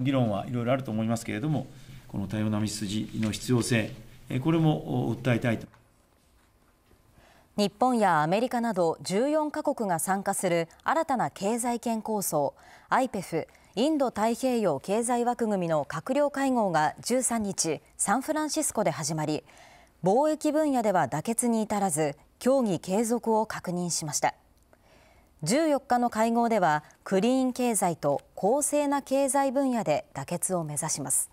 議論はいろいろあると思いますけれども、この多様な道筋の必要性、これも訴えたいと。日本やアメリカなど14カ国が参加する新たな経済圏構想 IPEF インド太平洋経済枠組みの閣僚会合が13日サンフランシスコで始まり貿易分野では妥結に至らず協議継続を確認しました。14日の会合ではクリーン経済と公正な経済分野で妥結を目指します